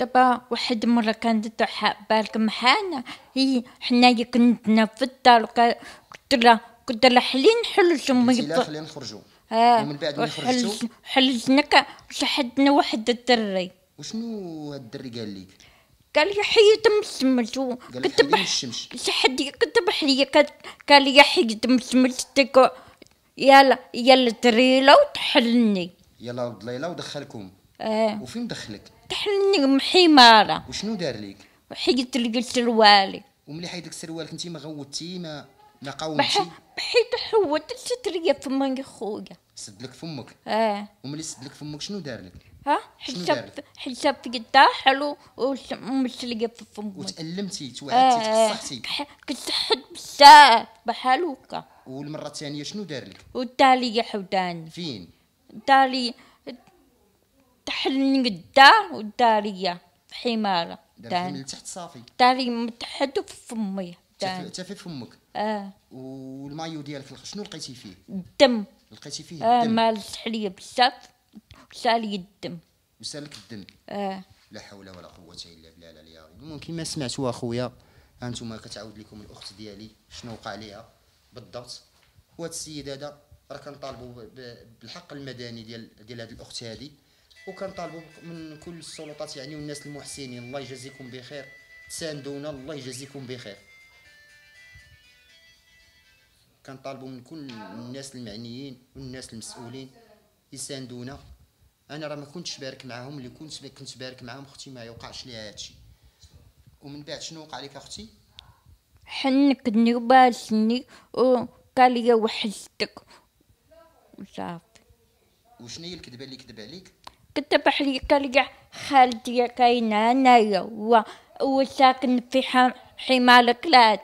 دابا واحد المرة كانت بالك محانا هي حنايا كنتنا في الدار قلت لها قلت لها حلي نحلجو ما يبقى خلينا نخرجوا آه ومن بعد ما خرجتوا حلجنا شحدنا واحد الدري وشنو هاد الدري قال لك؟ قال لي حيد مسمج كنت بح شحد كتب حيد قال لي حيد مسمج يلا يلا دريلة وتحلني يلا ولد ليلى ودخلكم اه وفين دخلك تحلني محمارة وشنو دار لك حيت لك السروال وملي حيت لك السروال انت ما غوتي ما ما قاومتي بحيت حوت تريا فمك خويا سد لك فمك اه وملي سد لك فمك شنو دار لك ها حسب حسب في قدا حلو لقى في فمك وتألمتي توعدتي آه. تصحتي بزاف بحال هكا والمره الثانيه شنو دار لك والتالي يا حودان فين لي تحلني الدار والداريه في حماره دابا من تحت صافي التالي من تحت وفي فمي حتى في فمك اه والمايو ديالك شنو لقيتي فيه الدم لقيتي فيه آه، الدم اه مال عليا بزاف وسالي الدم وسالك الدم اه لا حول ولا قوه الا بالله العلي العظيم ممكن ما سمعتوا اخويا انتم كتعاود لكم الاخت ديالي شنو وقع ليها بالضبط وهذا السيد هذا راه كنطالبوا بالحق المدني ديال ديال هذه الاخت هذه وكنطالبوا من كل السلطات يعني والناس المحسنين الله يجازيكم بخير تساندونا الله يجازيكم بخير كنطالبوا من كل الناس المعنيين والناس المسؤولين يساندونا انا راه ما كنتش بارك معاهم اللي كنت كنت بارك معاهم اختي ما يوقعش ليها هادشي ومن بعد شنو وقع لك اختي حنك نرباسني وقال وحشتك وصافي وشنو هي الكذبه اللي كذب عليك كتب حلي قال خالتي كاينه انايا و وساكن في حمال ثلاثه